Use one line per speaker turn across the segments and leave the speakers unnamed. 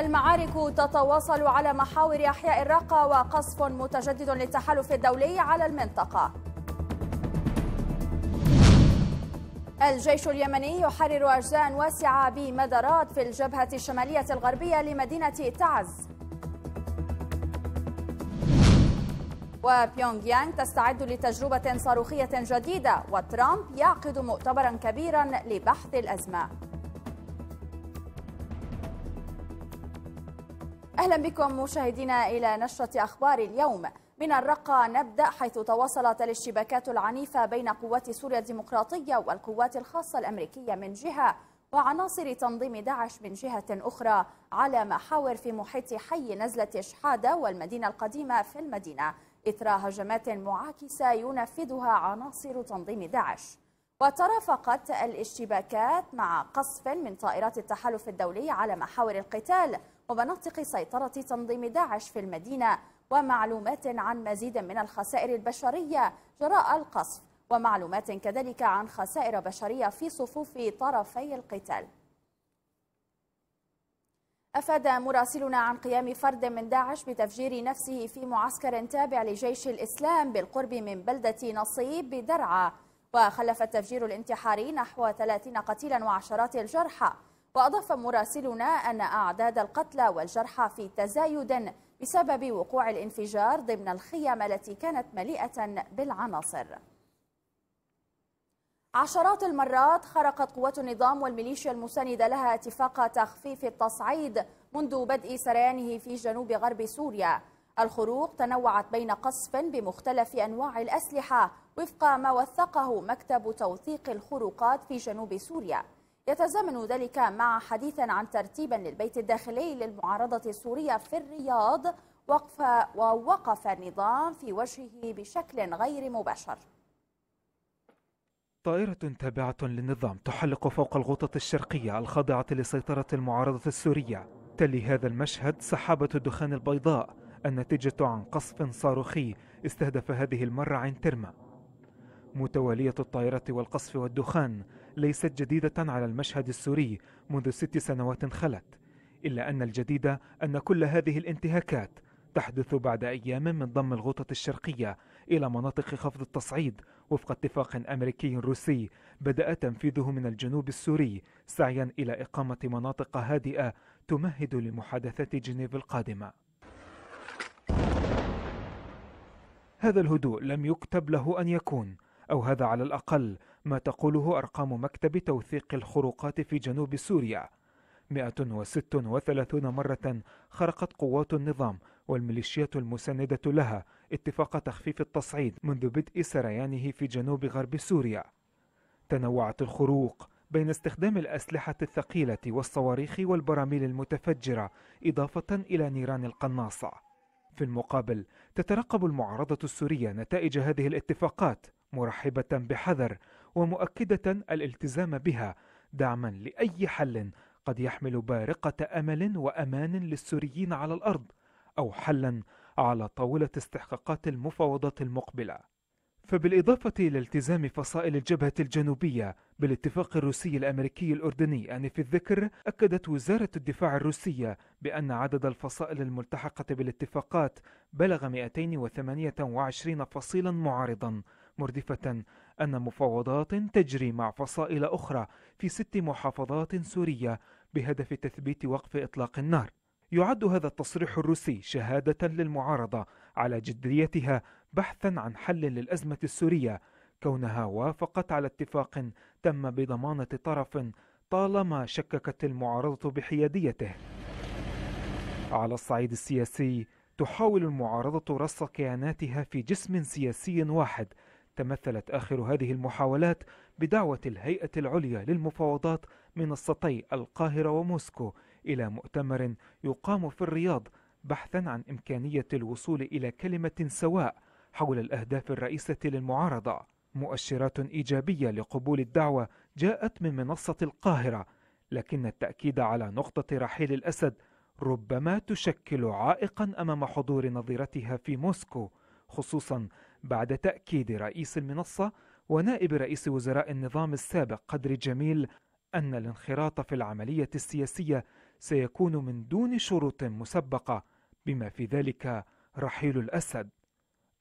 المعارك تتواصل على محاور أحياء الرقة وقصف متجدد للتحالف الدولي على المنطقة الجيش اليمني يحرر أجزاء واسعة بمدارات في الجبهة الشمالية الغربية لمدينة تعز وبيونغ يانغ تستعد لتجربة صاروخية جديدة وترامب يعقد مؤتمرا كبيرا لبحث الأزمة أهلا بكم مشاهدينا إلى نشرة أخبار اليوم من الرقة نبدأ حيث تواصلت الاشتباكات العنيفة بين قوات سوريا الديمقراطية والقوات الخاصة الأمريكية من جهة وعناصر تنظيم داعش من جهة أخرى على محاور في محيط حي نزلة شحادة والمدينة القديمة في المدينة إثر هجمات معاكسة ينفذها عناصر تنظيم داعش وترافقت الاشتباكات مع قصف من طائرات التحالف الدولي على محاور القتال ومناطق سيطرة تنظيم داعش في المدينة ومعلومات عن مزيد من الخسائر البشرية جراء القصف ومعلومات كذلك عن خسائر بشرية في صفوف طرفي القتال أفاد مراسلنا عن قيام فرد من داعش بتفجير نفسه في معسكر تابع لجيش الإسلام بالقرب من بلدة نصيب بدرعة وخلف التفجير الانتحاري نحو 30 قتيلا وعشرات الجرحى وأضاف مراسلنا أن أعداد القتلى والجرحى في تزايد بسبب وقوع الانفجار ضمن الخيام التي كانت مليئة بالعناصر عشرات المرات خرقت قوات النظام والميليشيا المساندة لها اتفاق تخفيف التصعيد منذ بدء سريانه في جنوب غرب سوريا الخروق تنوعت بين قصف بمختلف أنواع الأسلحة وفق ما وثقه مكتب توثيق الخروقات في جنوب سوريا يتزامن ذلك مع حديث عن ترتيبا للبيت الداخلي للمعارضة السورية في الرياض وقف ووقف النظام في وجهه بشكل غير مباشر
طائرة تابعة للنظام تحلق فوق الغوطة الشرقية الخاضعة لسيطرة المعارضة السورية تلي هذا المشهد سحابة الدخان البيضاء الناتجة عن قصف صاروخي استهدف هذه المرة عين ترمى متوالية الطائرة والقصف والدخان ليست جديدة على المشهد السوري منذ ست سنوات خلت إلا أن الجديد أن كل هذه الانتهاكات تحدث بعد أيام من ضم الغوطة الشرقية إلى مناطق خفض التصعيد وفق اتفاق أمريكي روسي بدأ تنفيذه من الجنوب السوري سعيا إلى إقامة مناطق هادئة تمهد لمحادثات جنيف القادمة هذا الهدوء لم يكتب له أن يكون أو هذا على الأقل ما تقوله أرقام مكتب توثيق الخروقات في جنوب سوريا 136 مرة خرقت قوات النظام والميليشيات المساندة لها اتفاق تخفيف التصعيد منذ بدء سريانه في جنوب غرب سوريا تنوعت الخروق بين استخدام الأسلحة الثقيلة والصواريخ والبراميل المتفجرة إضافة إلى نيران القناصة في المقابل تترقب المعارضة السورية نتائج هذه الاتفاقات مرحبة بحذر ومؤكدة الالتزام بها دعما لأي حل قد يحمل بارقة أمل وأمان للسوريين على الأرض أو حلا على طاولة استحقاقات المفاوضات المقبلة فبالإضافة إلى التزام فصائل الجبهة الجنوبية بالاتفاق الروسي الأمريكي الأردني آنف الذكر أكدت وزارة الدفاع الروسية بأن عدد الفصائل الملتحقة بالاتفاقات بلغ 228 فصيلا معارضا مردفة أن مفاوضات تجري مع فصائل أخرى في ست محافظات سورية بهدف تثبيت وقف إطلاق النار. يعد هذا التصريح الروسي شهادة للمعارضة على جديتها بحثا عن حل للأزمة السورية كونها وافقت على اتفاق تم بضمانة طرف طالما شككت المعارضة بحياديته. على الصعيد السياسي تحاول المعارضة رص كياناتها في جسم سياسي واحد تمثلت آخر هذه المحاولات بدعوة الهيئة العليا للمفاوضات منصتي القاهرة وموسكو إلى مؤتمر يقام في الرياض بحثا عن إمكانية الوصول إلى كلمة سواء حول الأهداف الرئيسة للمعارضة مؤشرات إيجابية لقبول الدعوة جاءت من منصة القاهرة لكن التأكيد على نقطة رحيل الأسد ربما تشكل عائقا أمام حضور نظيرتها في موسكو خصوصا بعد تأكيد رئيس المنصة ونائب رئيس وزراء النظام السابق قدر جميل أن الانخراط في العملية السياسية سيكون من دون شروط مسبقة بما في ذلك رحيل الأسد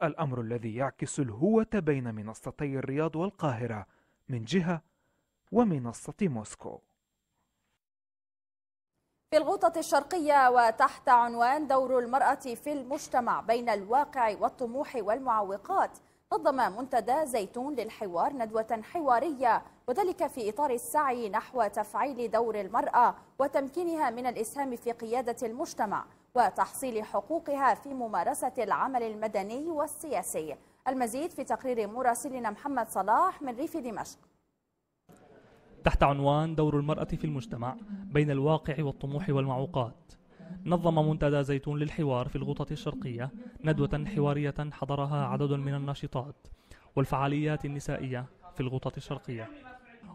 الأمر الذي يعكس الهوة بين منصتي الرياض والقاهرة من جهة ومنصة موسكو
في الغوطة الشرقية وتحت عنوان دور المرأة في المجتمع بين الواقع والطموح والمعوقات نظم منتدى زيتون للحوار ندوة حوارية وذلك في إطار السعي نحو تفعيل دور المرأة وتمكينها من الإسهام في قيادة المجتمع وتحصيل حقوقها في ممارسة العمل المدني والسياسي المزيد في تقرير مراسلنا محمد صلاح من ريف دمشق
تحت عنوان دور المرأة في المجتمع بين الواقع والطموح والمعوقات نظم منتدى زيتون للحوار في الغوطة الشرقية ندوة حوارية حضرها عدد من الناشطات والفعاليات النسائية في الغوطة الشرقية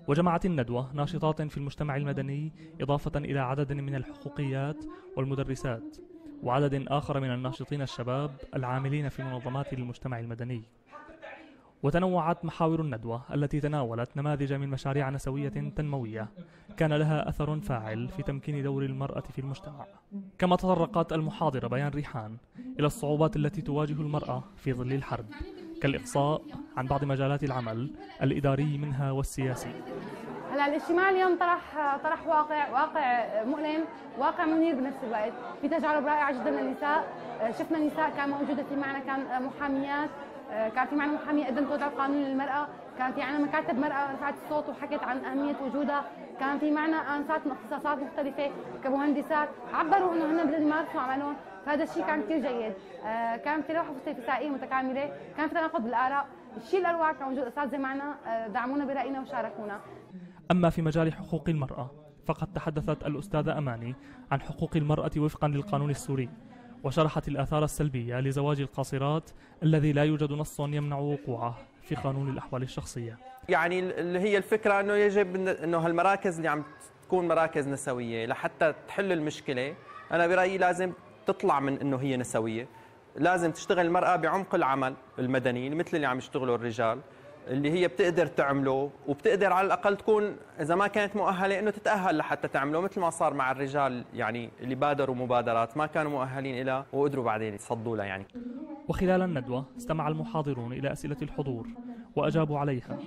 وجمعت الندوة ناشطات في المجتمع المدني إضافة إلى عدد من الحقوقيات والمدرسات وعدد آخر من الناشطين الشباب العاملين في منظمات المجتمع المدني وتنوعت محاور الندوة التي تناولت نماذج من مشاريع نسوية تنموية كان لها أثر فاعل في تمكين دور المرأة في المجتمع كما تطرقت المحاضرة بيان ريحان إلى الصعوبات التي تواجه المرأة في ظل الحرب كالإقصاء عن بعض مجالات العمل الإداري منها والسياسي
هلا الاجتماع اليوم طرح طرح واقع واقع مؤلم واقع منير بنفس الوقت في تجارب رائعه جدا للنساء شفنا نساء كان موجوده في معنا كان محاميات آه، كان في معنا محاميه قدمت وضع قانون للمراه كان في عنا مكاتب مرأة رفعت الصوت وحكت عن أهمية وجودها كان في معنا أنسات من اختصاصات مختلفة كمهندسات عبروا إنه هن بدهم يمارسوا عملهم فهذا الشيء كان كثير جيد آه، كان في لوحة استفسائية متكاملة كان في تناقض بالآراء الشيء الأروع كان وجود أساتذة معنا
آه، دعمونا برأينا وشاركونا
أما في مجال حقوق المرأة فقد تحدثت الأستاذة أماني عن حقوق المرأة وفقا للقانون السوري وشرحت الآثار السلبية لزواج القاصرات الذي لا يوجد نص يمنع وقوعه في قانون الأحوال الشخصية
يعني اللي هي الفكرة أنه يجب أنه هالمراكز اللي عم تكون مراكز نسوية لحتى تحل المشكلة أنا برأيي لازم تطلع من أنه هي نسوية لازم تشتغل المرأة بعمق العمل المدني مثل اللي عم يشتغلوا الرجال اللي هي بتقدر تعمله وبتقدر على الاقل تكون اذا ما كانت مؤهله انه تتاهل لحتى تعمله مثل ما صار مع الرجال يعني اللي بادروا مبادرات ما كانوا مؤهلين لها وقدروا بعدين يتصدوا لها يعني
وخلال الندوه استمع المحاضرون الى اسئله الحضور واجابوا عليها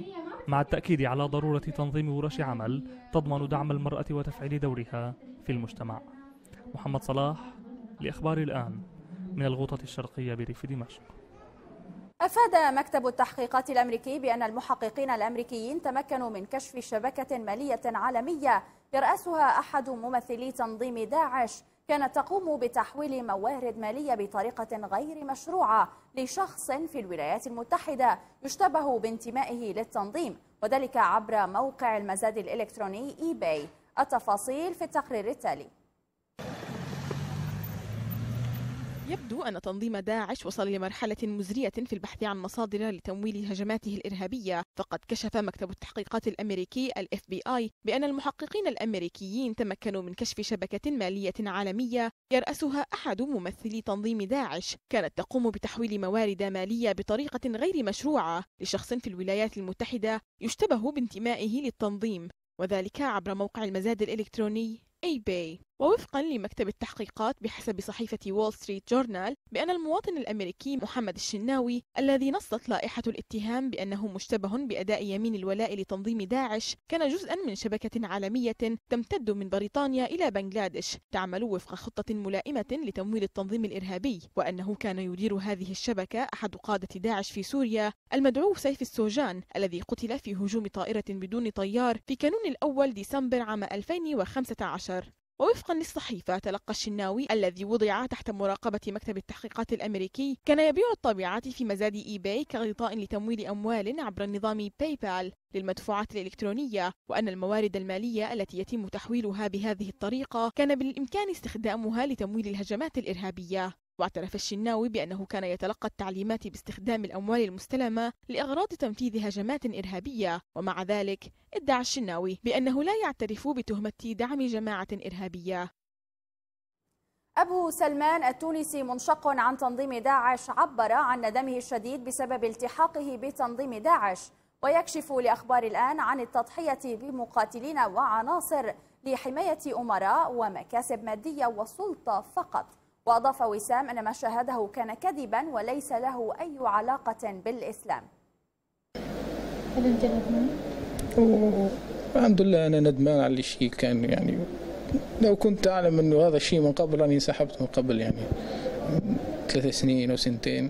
مع التاكيد على ضروره تنظيم ورش عمل تضمن دعم المراه وتفعيل دورها في المجتمع محمد صلاح لاخبار الان من الغوطه الشرقيه بريف دمشق
أفاد مكتب التحقيقات الأمريكي بأن المحققين الأمريكيين تمكنوا من كشف شبكة مالية عالمية يرأسها أحد ممثلي تنظيم داعش كانت تقوم بتحويل موارد مالية بطريقة غير مشروعة لشخص في الولايات المتحدة يشتبه بانتمائه للتنظيم وذلك عبر موقع المزاد الإلكتروني إي باي التفاصيل في التقرير التالي
يبدو أن تنظيم داعش وصل لمرحلة مزرية في البحث عن مصادر لتمويل هجماته الإرهابية فقد كشف مكتب التحقيقات الأمريكي الـ FBI بأن المحققين الأمريكيين تمكنوا من كشف شبكة مالية عالمية يرأسها أحد ممثلي تنظيم داعش كانت تقوم بتحويل موارد مالية بطريقة غير مشروعة لشخص في الولايات المتحدة يشتبه بانتمائه للتنظيم وذلك عبر موقع المزاد الإلكتروني eBay ووفقا لمكتب التحقيقات بحسب صحيفة وول ستريت جورنال بأن المواطن الأمريكي محمد الشناوي الذي نصت لائحة الاتهام بأنه مشتبه بأداء يمين الولاء لتنظيم داعش كان جزءا من شبكة عالمية تمتد من بريطانيا إلى بنغلاديش تعمل وفق خطة ملائمة لتمويل التنظيم الإرهابي وأنه كان يدير هذه الشبكة أحد قادة داعش في سوريا المدعو سيف السوجان الذي قتل في هجوم طائرة بدون طيار في كانون الأول ديسمبر عام 2015 ووفقا للصحيفة تلقى الشناوي الذي وضع تحت مراقبة مكتب التحقيقات الأمريكي كان يبيع الطابعات في مزاد إي باي كغطاء لتمويل أموال عبر النظام باي بال للمدفوعات الإلكترونية وأن الموارد المالية التي يتم تحويلها بهذه الطريقة كان بالإمكان استخدامها لتمويل الهجمات الإرهابية واعترف الشناوي بأنه كان يتلقى التعليمات باستخدام الأموال المستلمة لأغراض تنفيذ هجمات إرهابية ومع ذلك ادعى الشناوي بأنه لا يعترف بتهمة دعم جماعة إرهابية
أبو سلمان التونسي منشق عن تنظيم داعش عبر عن ندمه الشديد بسبب التحاقه بتنظيم داعش ويكشف لأخبار الآن عن التضحية بمقاتلين وعناصر لحماية أمراء ومكاسب مادية وسلطة فقط وأضاف وسام أن ما شاهده كان كذبا وليس له أي علاقة بالإسلام هل أنت ندمان؟
الحمد لله أنا ندمان على الشيء كان يعني لو كنت أعلم أنه هذا الشيء من قبل أني سحبت من قبل يعني ثلاث سنين أو سنتين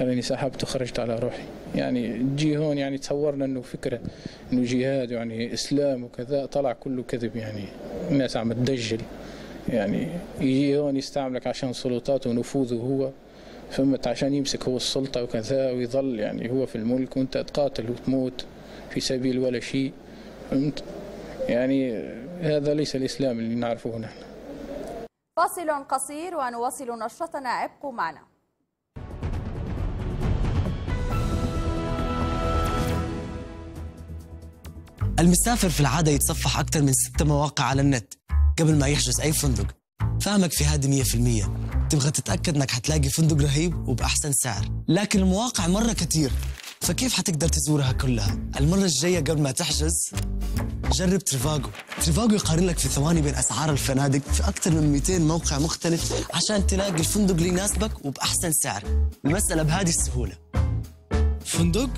أنا سحبت وخرجت على روحي يعني جي هون يعني تصورنا انه فكره انه جهاد يعني اسلام وكذا طلع كله كذب يعني الناس عم تدجل يعني يجي هون يستعملك عشان سلطاته ونفوذه هو فهمت عشان يمسك هو السلطة وكذا ويظل يعني هو في الملك وانت تقاتل وتموت في سبيل ولا شيء فهمت يعني هذا ليس الإسلام اللي نعرفه نحن
فاصل قصير ونواصل نشرتنا ابقوا معنا
المسافر في العادة يتصفح أكثر من ست مواقع على النت قبل ما يحجز أي فندق فاهمك في هذه مية في المية تبغى تتأكد أنك حتلاقي فندق رهيب وبأحسن سعر لكن المواقع مرة كتير فكيف حتقدر تزورها كلها؟ المرة الجاية قبل ما تحجز جرب تريفاجو تريفاجو يقارن لك في ثواني بين أسعار الفنادق في أكثر من 200 موقع مختلف عشان تلاقي الفندق اللي يناسبك وبأحسن سعر المسألة بهذه السهولة فندق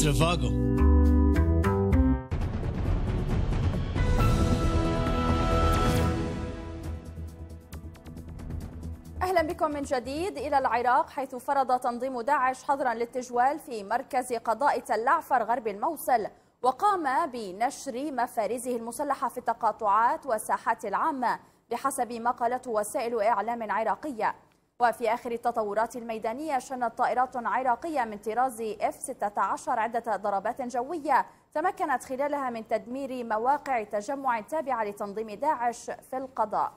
تريفاجو
بكم من جديد إلى العراق حيث فرض تنظيم داعش حظرا للتجوال في مركز قضاء تلعفر غرب الموصل وقام بنشر مفارزه المسلحة في التقاطعات والساحات العامة بحسب ما قالته وسائل إعلام عراقية وفي آخر التطورات الميدانية شنت طائرات عراقية من طراز F-16 عدة ضربات جوية تمكنت خلالها من تدمير مواقع تجمع تابعة لتنظيم داعش في القضاء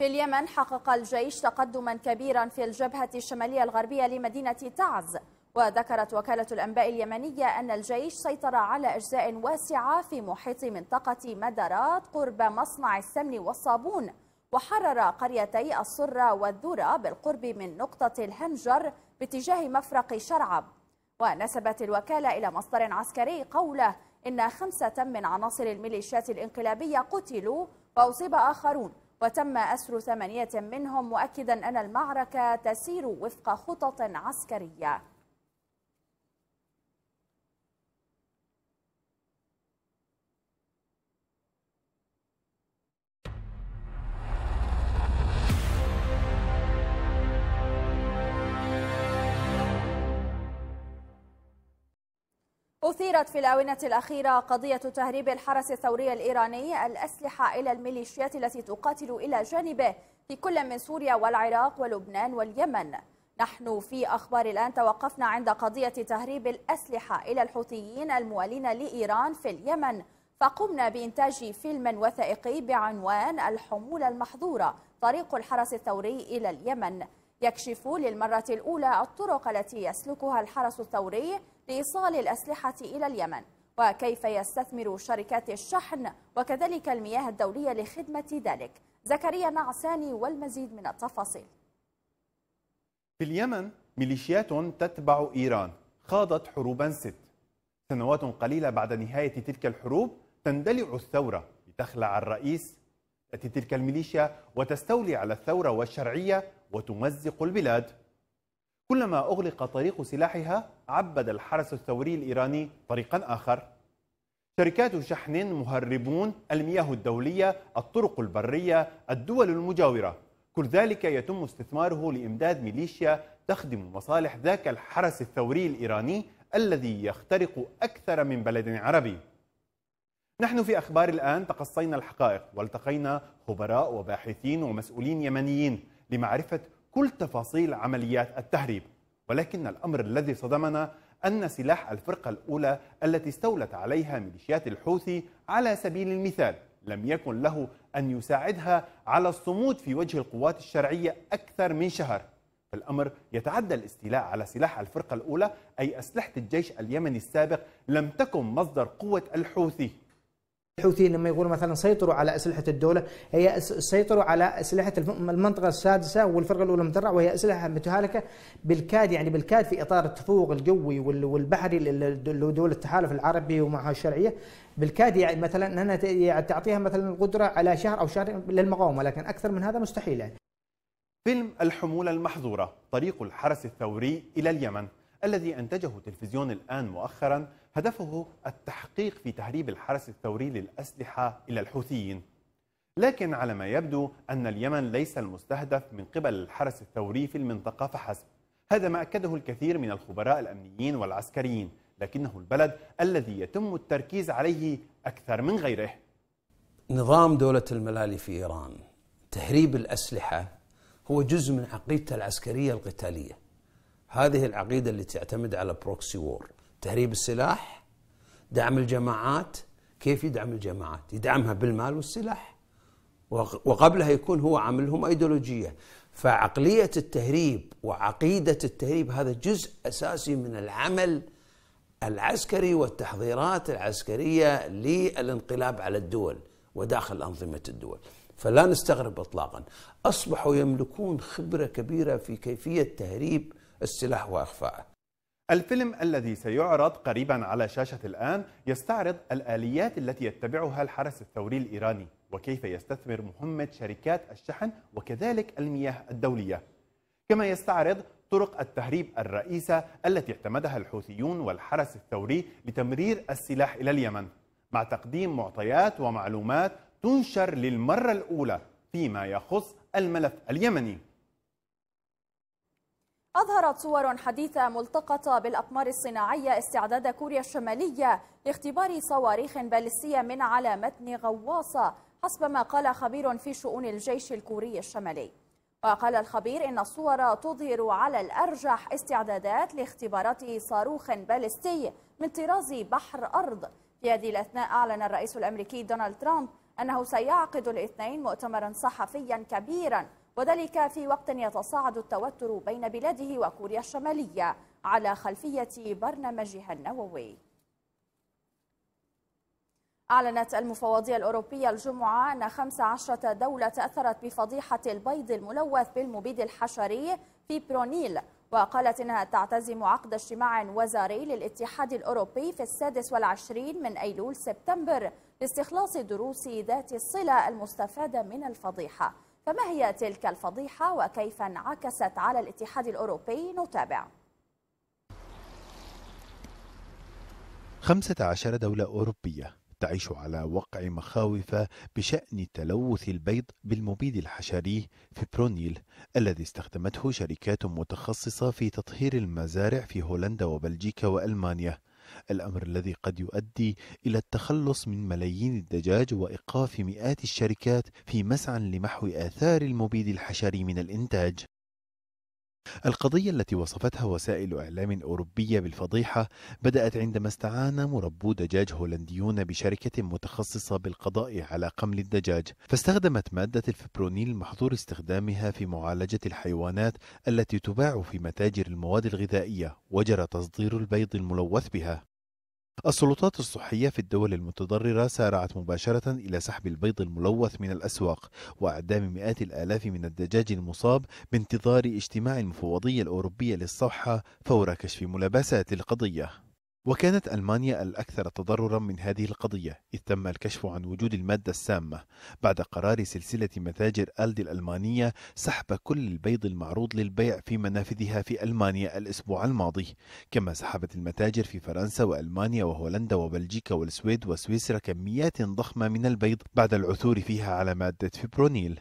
في اليمن حقق الجيش تقدما كبيرا في الجبهة الشمالية الغربية لمدينة تعز وذكرت وكالة الأنباء اليمنية أن الجيش سيطر على أجزاء واسعة في محيط منطقة مدرات قرب مصنع السمن والصابون وحرر قريتي الصرة والذرة بالقرب من نقطة الهمجر باتجاه مفرق شرعب ونسبت الوكالة إلى مصدر عسكري قوله إن خمسة من عناصر الميليشيات الإنقلابية قتلوا وأصيب آخرون وتم أسر ثمانية منهم مؤكدا أن المعركة تسير وفق خطط عسكرية أثيرت في الآونة الأخيرة قضية تهريب الحرس الثوري الإيراني الأسلحة إلى الميليشيات التي تقاتل إلى جانبه في كل من سوريا والعراق ولبنان واليمن نحن في أخبار الآن توقفنا عند قضية تهريب الأسلحة إلى الحوثيين الموالين لإيران في اليمن فقمنا بإنتاج فيلم وثائقي بعنوان الحمولة المحظورة طريق الحرس الثوري إلى اليمن يكشف للمرة الأولى الطرق التي يسلكها الحرس الثوري لإيصال الأسلحة إلى اليمن وكيف يستثمر شركات الشحن وكذلك المياه الدولية لخدمة ذلك زكريا نعساني والمزيد من التفاصيل
في اليمن ميليشيات تتبع إيران خاضت حروبا ست سنوات قليلة بعد نهاية تلك الحروب تندلع الثورة لتخلع الرئيس تأتي تلك الميليشيا وتستولي على الثورة والشرعية وتمزق البلاد كلما أغلق طريق سلاحها عبد الحرس الثوري الإيراني طريقا آخر شركات شحن مهربون المياه الدولية الطرق البرية الدول المجاورة كل ذلك يتم استثماره لإمداد ميليشيا تخدم مصالح ذاك الحرس الثوري الإيراني الذي يخترق أكثر من بلد عربي نحن في أخبار الآن تقصينا الحقائق والتقينا خبراء وباحثين ومسؤولين يمنيين لمعرفة كل تفاصيل عمليات التهريب ولكن الأمر الذي صدمنا أن سلاح الفرقة الأولى التي استولت عليها ميليشيات الحوثي على سبيل المثال لم يكن له أن يساعدها على الصمود في وجه القوات الشرعية أكثر من شهر الأمر يتعدى الاستيلاء على سلاح الفرقة الأولى أي أسلحة الجيش اليمني السابق لم تكن مصدر قوة الحوثي الحوثيين لما يقولوا مثلا
سيطروا على اسلحه الدوله هي سيطروا على اسلحه المنطقه السادسه والفرقه الاولى المدرعه وهي اسلحه متهالكه بالكاد يعني بالكاد في اطار التفوق الجوي والبحري لدول التحالف العربي ومعها الشرعيه بالكاد يعني مثلا انها يعني تعطيها مثلا القدره على شهر او شهرين للمقاومه لكن اكثر من هذا مستحيل يعني. فيلم الحمولة
المحظورة طريق الحرس الثوري إلى اليمن الذي أنتجه تلفزيون الآن مؤخرا هدفه التحقيق في تهريب الحرس الثوري للأسلحة إلى الحوثيين لكن على ما يبدو أن اليمن ليس المستهدف من قبل الحرس الثوري في المنطقة فحسب هذا ما أكده الكثير من الخبراء الأمنيين والعسكريين لكنه البلد الذي يتم التركيز عليه أكثر من غيره
نظام دولة الملالي في إيران تهريب الأسلحة هو جزء من عقيدته العسكرية القتالية هذه العقيدة اللي تعتمد على بروكسي وور تهريب السلاح دعم الجماعات كيف يدعم الجماعات يدعمها بالمال والسلاح وقبلها يكون هو عاملهم ايديولوجيه فعقليه التهريب وعقيده التهريب هذا جزء اساسي من العمل العسكري والتحضيرات العسكريه للانقلاب على الدول وداخل انظمه الدول فلا نستغرب اطلاقا اصبحوا يملكون خبره
كبيره في كيفيه تهريب السلاح واخفائه الفيلم الذي سيعرض قريبا على شاشة الآن يستعرض الآليات التي يتبعها الحرس الثوري الإيراني وكيف يستثمر مهمة شركات الشحن وكذلك المياه الدولية كما يستعرض طرق التهريب الرئيسة التي اعتمدها الحوثيون والحرس الثوري لتمرير السلاح إلى اليمن مع تقديم معطيات ومعلومات تنشر للمرة الأولى فيما يخص الملف اليمني
أظهرت صور حديثة ملتقطة بالأقمار الصناعية استعداد كوريا الشمالية لاختبار صواريخ باليستية من على متن غواصة حسب ما قال خبير في شؤون الجيش الكوري الشمالي وقال الخبير إن الصور تظهر على الأرجح استعدادات لاختبارات صاروخ باليستي من طراز بحر أرض في هذه الأثناء أعلن الرئيس الأمريكي دونالد ترامب أنه سيعقد الاثنين مؤتمرا صحفيا كبيرا وذلك في وقت يتصاعد التوتر بين بلاده وكوريا الشمالية على خلفية برنامجها النووي أعلنت المفوضية الأوروبية الجمعة أن 15 دولة تأثرت بفضيحة البيض الملوث بالمبيد الحشري في برونيل وقالت إنها تعتزم عقد اجتماع وزاري للاتحاد الأوروبي في السادس والعشرين من أيلول سبتمبر لاستخلاص دروس ذات الصلة المستفادة من الفضيحة فما هي تلك الفضيحة وكيف انعكست على الاتحاد الأوروبي نتابع
15 دولة أوروبية تعيش على وقع مخاوف بشأن تلوث البيض بالمبيد الحشري فيبرونيل الذي استخدمته شركات متخصصة في تطهير المزارع في هولندا وبلجيكا وألمانيا الأمر الذي قد يؤدي إلى التخلص من ملايين الدجاج وإيقاف مئات الشركات في مسعى لمحو آثار المبيد الحشري من الإنتاج القضية التي وصفتها وسائل إعلام أوروبية بالفضيحة بدأت عندما استعان مربو دجاج هولنديون بشركة متخصصة بالقضاء على قمل الدجاج فاستخدمت مادة الفبرونيل المحظور استخدامها في معالجة الحيوانات التي تباع في متاجر المواد الغذائية وجرى تصدير البيض الملوث بها السلطات الصحية في الدول المتضررة سارعت مباشرة إلى سحب البيض الملوث من الأسواق وإعدام مئات الآلاف من الدجاج المصاب بانتظار اجتماع المفوضية الأوروبية للصحة فور كشف ملابسات القضية وكانت ألمانيا الأكثر تضررا من هذه القضية إذ تم الكشف عن وجود المادة السامة بعد قرار سلسلة متاجر ألدي الألمانية سحب كل البيض المعروض للبيع في منافذها في ألمانيا الأسبوع الماضي كما سحبت المتاجر في فرنسا وألمانيا وهولندا وبلجيكا والسويد وسويسرا كميات ضخمة من البيض بعد العثور فيها على مادة فيبرونيل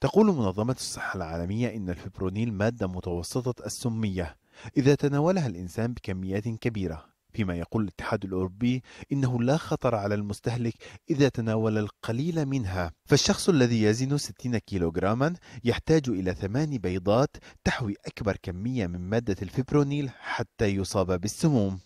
تقول منظمة الصحة العالمية إن الفيبرونيل مادة متوسطة السمية إذا تناولها الإنسان بكميات كبيرة فيما يقول الاتحاد الاوروبي انه لا خطر على المستهلك اذا تناول القليل منها، فالشخص الذي يزن 60 كيلوغراما يحتاج الى ثمان بيضات تحوي اكبر كميه من ماده الفيبرونيل حتى يصاب بالسموم.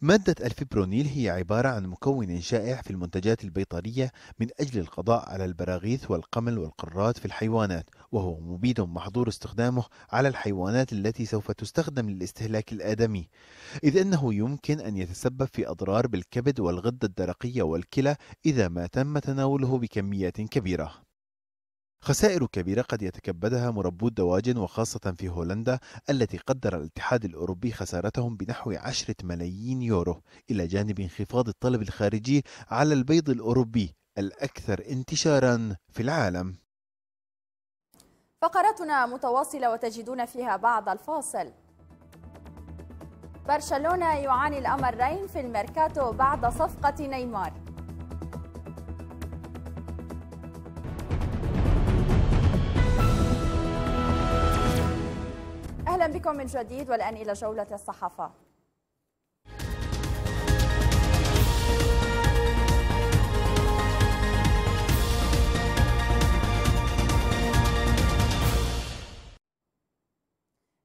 مادة الفيبرونيل هي عبارة عن مكون شائع في المنتجات البيطرية من أجل القضاء على البراغيث والقمل والقرات في الحيوانات وهو مبيد محظور استخدامه على الحيوانات التي سوف تستخدم للاستهلاك الآدمي إذ أنه يمكن أن يتسبب في أضرار بالكبد والغدة الدرقية والكلى إذا ما تم تناوله بكميات كبيرة خسائر كبيرة قد يتكبدها مربو الدواجن وخاصة في هولندا التي قدر الاتحاد الأوروبي خسارتهم بنحو 10 ملايين يورو إلى جانب انخفاض الطلب الخارجي على البيض الأوروبي الأكثر انتشارا في العالم
فقرتنا متواصلة وتجدون فيها بعض الفاصل برشلونة يعاني الأمرين في الميركاتو بعد صفقة نيمار بكم من جديد والآن إلى جولة الصحافة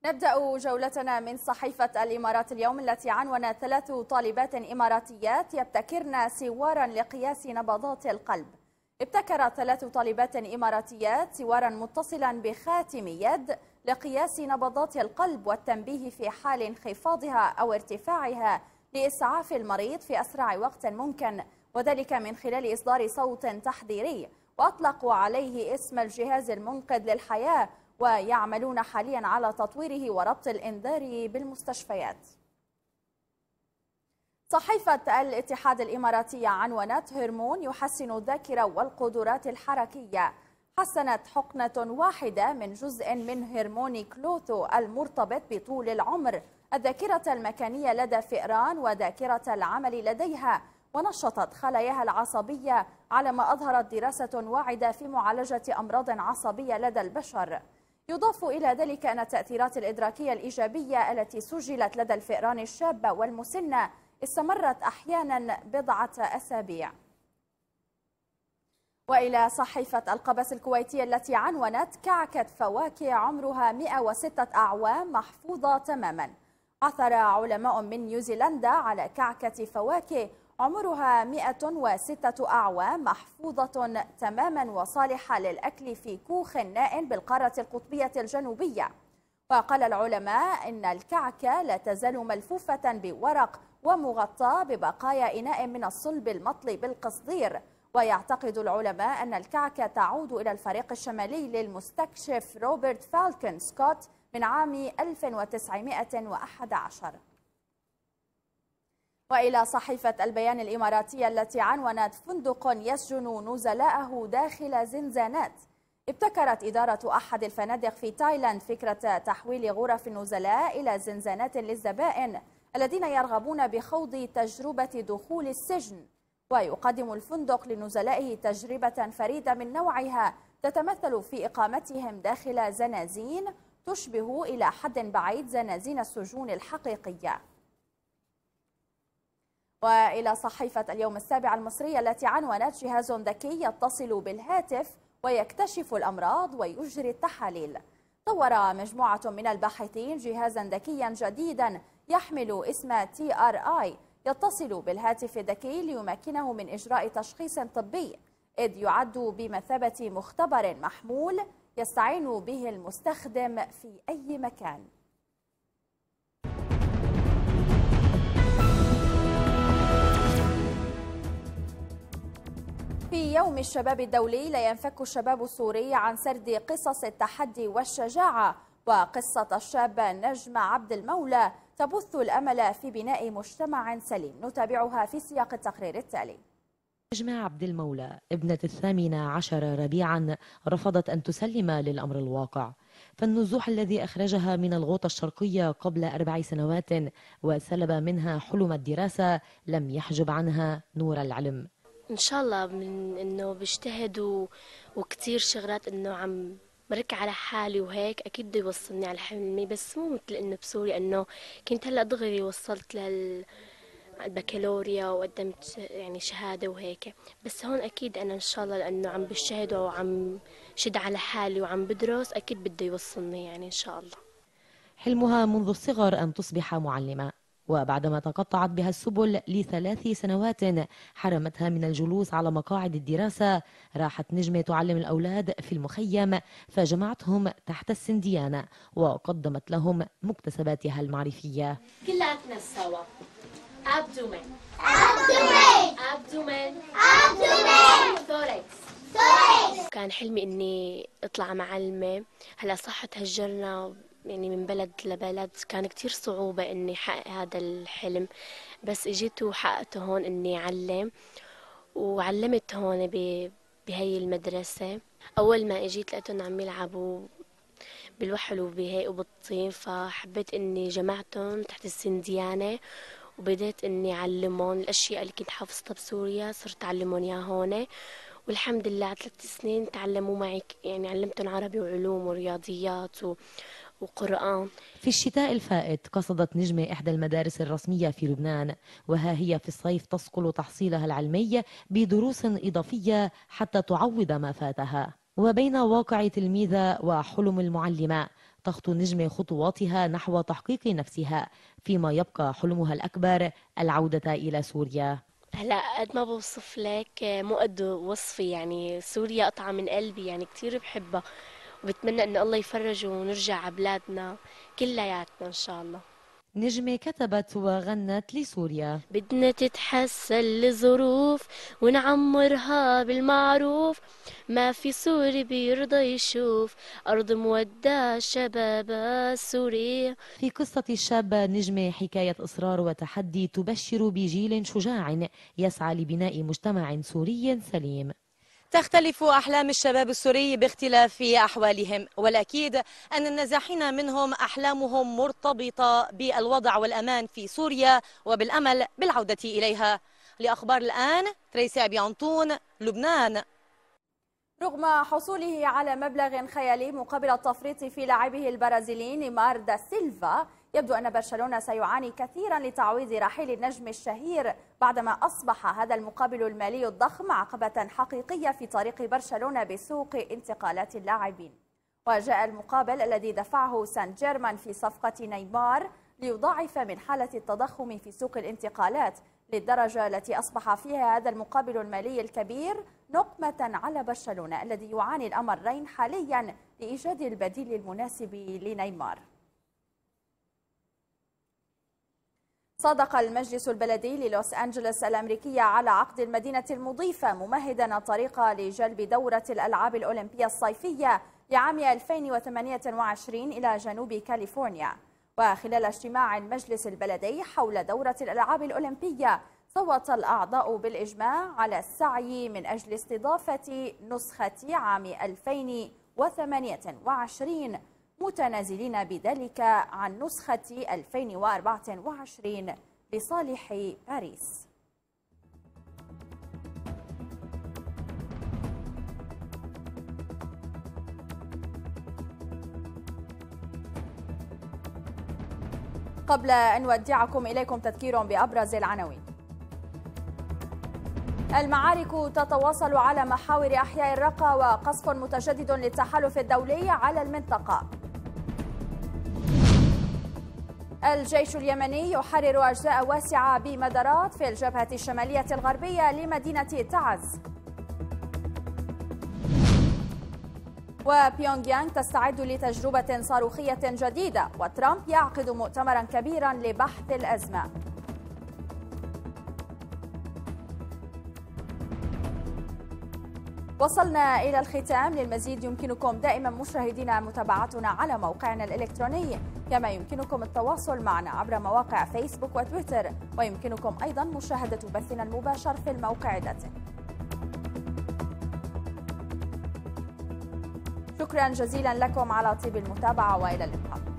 نبدأ جولتنا من صحيفة الإمارات اليوم التي عنونت ثلاث طالبات إماراتيات يبتكرن سوارا لقياس نبضات القلب ابتكرت ثلاث طالبات إماراتيات سوارا متصلا بخاتم يد لقياس نبضات القلب والتنبيه في حال انخفاضها أو ارتفاعها لإسعاف المريض في أسرع وقت ممكن وذلك من خلال إصدار صوت تحذيري وأطلقوا عليه اسم الجهاز المنقذ للحياة ويعملون حاليا على تطويره وربط الإنذار بالمستشفيات صحيفة الاتحاد الإماراتية عنونت هرمون يحسن الذاكرة والقدرات الحركية حسنت حقنة واحدة من جزء من هرمون كلوثو المرتبط بطول العمر الذاكرة المكانية لدى فئران وذاكرة العمل لديها ونشطت خلاياها العصبية على ما أظهرت دراسة واعدة في معالجة أمراض عصبية لدى البشر يضاف إلى ذلك أن التأثيرات الإدراكية الإيجابية التي سجلت لدى الفئران الشابة والمسنة استمرت أحيانا بضعة أسابيع وإلى صحيفة القبس الكويتية التي عنونت كعكة فواكه عمرها 106 أعوام محفوظة تماما عثر علماء من نيوزيلندا على كعكة فواكه عمرها 106 أعوام محفوظة تماما وصالحة للأكل في كوخ نائم بالقارة القطبية الجنوبية وقال العلماء إن الكعكة لا تزال ملفوفة بورق ومغطاة ببقايا إناء من الصلب المطلي بالقصدير ويعتقد العلماء أن الكعكة تعود إلى الفريق الشمالي للمستكشف روبرت فالكن سكوت من عام 1911 وإلى صحيفة البيان الإماراتية التي عنونت فندق يسجن نزلاءه داخل زنزانات ابتكرت إدارة أحد الفنادق في تايلاند فكرة تحويل غرف النزلاء إلى زنزانات للزبائن الذين يرغبون بخوض تجربة دخول السجن ويقدم الفندق لنزلائه تجربة فريدة من نوعها تتمثل في إقامتهم داخل زنازين تشبه إلى حد بعيد زنازين السجون الحقيقية وإلى صحيفة اليوم السابع المصرية التي عنونت جهاز ذكي يتصل بالهاتف ويكتشف الأمراض ويجري التحاليل طور مجموعة من الباحثين جهازا ذكيا جديدا يحمل اسم تي ار اي يتصل بالهاتف الذكي ليمكنه من إجراء تشخيص طبي إذ يعد بمثابة مختبر محمول يستعين به المستخدم في أي مكان في يوم الشباب الدولي لا ينفك الشباب السوري عن سرد قصص التحدي والشجاعة وقصة الشاب نجم عبد المولى تبث الأمل في بناء مجتمع سليم نتابعها في سياق التقرير التالي
نجمة عبد المولى ابنة الثامنة عشر ربيعا رفضت أن تسلم للأمر الواقع فالنزوح الذي أخرجها من الغوطة الشرقية قبل أربع سنوات وسلب منها حلم الدراسة لم يحجب عنها نور العلم
إن شاء الله من إنه بيجتهد وكثير شغلات إنه عم برك على حالي وهيك اكيد بده يوصلني على حلمي بس مو مثل انه بسوريا انه كنت هلا دغري وصلت لل البكالوريا وقدمت يعني شهادة وهيك بس هون أكيد أنا إن شاء الله لأنه عم بجتهد وعم شد على حالي وعم بدرس أكيد بده يوصلني يعني إن شاء الله
حلمها منذ الصغر أن تصبح معلمة وبعدما تقطعت بها السبل لثلاث سنوات حرمتها من الجلوس على مقاعد الدراسة راحت نجمة تعلم الأولاد في المخيم فجمعتهم تحت السنديانة وقدمت لهم مكتسباتها المعرفية
كلاتنا سوا كان حلمي اني اطلع معلمه هلا صح تهجرنا يعني من بلد لبلد كان كتير صعوبة إني حقق هذا الحلم بس إجيت وحققته هون إني أعلم وعلمت هون ب... بهي المدرسة أول ما إجيت لقيتهم عم يلعبوا بالوحل وبهي وبالطين فحبيت إني جمعتهم تحت السنديانة وبديت إني أعلمهم الأشياء اللي كنت حافظتها بسوريا صرت أعلمهم إياها هون والحمد لله ثلاث سنين تعلموا معي يعني علمتهم عربي وعلوم ورياضيات و... وقرآن
في الشتاء الفائت قصدت نجمة إحدى المدارس الرسمية في لبنان وها هي في الصيف تسقل تحصيلها العلمي بدروس إضافية حتى تعوض ما فاتها وبين واقع تلميذة وحلم المعلمة تخطو نجمة خطواتها نحو تحقيق نفسها فيما يبقى حلمها الأكبر العودة إلى سوريا
هلا قد ما بوصف لك مو قد وصفي يعني سوريا قطعة من قلبي يعني كثير بحبها وبتمنى انه الله يفرج ونرجع على بلادنا كلياتنا ان شاء الله نجمة كتبت وغنت لسوريا بدنا تتحسن لظروف ونعمرها بالمعروف ما في سوري بيرضى يشوف أرض مودة شباب سوريا في قصة الشابة نجمة حكاية إصرار وتحدي تبشر
بجيل شجاع يسعى لبناء مجتمع سوري سليم تختلف أحلام الشباب السوري باختلاف أحوالهم والأكيد أن النازحين منهم أحلامهم مرتبطة بالوضع والأمان في سوريا وبالأمل بالعودة إليها لأخبار الآن تريسي أبي عنطون لبنان
رغم حصوله على مبلغ خيالي مقابل التفريط في لاعبه البرازيلي نيمار دا سيلفا يبدو أن برشلونة سيعاني كثيرا لتعويض رحيل النجم الشهير بعدما أصبح هذا المقابل المالي الضخم عقبة حقيقية في طريق برشلونة بسوق انتقالات اللاعبين وجاء المقابل الذي دفعه سان جيرمان في صفقة نيمار ليضاعف من حالة التضخم في سوق الانتقالات للدرجة التي أصبح فيها هذا المقابل المالي الكبير نقمة على برشلونة الذي يعاني الأمرين حاليا لإيجاد البديل المناسب لنيمار صادق المجلس البلدي للوس أنجلوس الأمريكية على عقد المدينة المضيفة ممهدا الطريق لجلب دورة الألعاب الأولمبية الصيفية لعام 2028 إلى جنوب كاليفورنيا وخلال اجتماع المجلس البلدي حول دورة الألعاب الأولمبية صوت الأعضاء بالإجماع على السعي من أجل استضافة نسخة عام 2028 متنازلين بذلك عن نسخة 2024 لصالح باريس قبل أن نودعكم إليكم تذكير بأبرز العناوين المعارك تتواصل على محاور أحياء الرقة وقصف متجدد للتحالف الدولي على المنطقة الجيش اليمني يحرر أجزاء واسعة بمدارات في الجبهة الشمالية الغربية لمدينة تعز وبيونغ يانغ تستعد لتجربة صاروخية جديدة وترامب يعقد مؤتمرا كبيرا لبحث الأزمة
وصلنا
إلى الختام للمزيد يمكنكم دائما مشاهدينا متابعتنا على موقعنا الإلكتروني كما يمكنكم التواصل معنا عبر مواقع فيسبوك وتويتر ويمكنكم أيضا مشاهدة بثنا المباشر في الموقع ذاته شكرا جزيلا لكم على طيب المتابعة وإلى اللقاء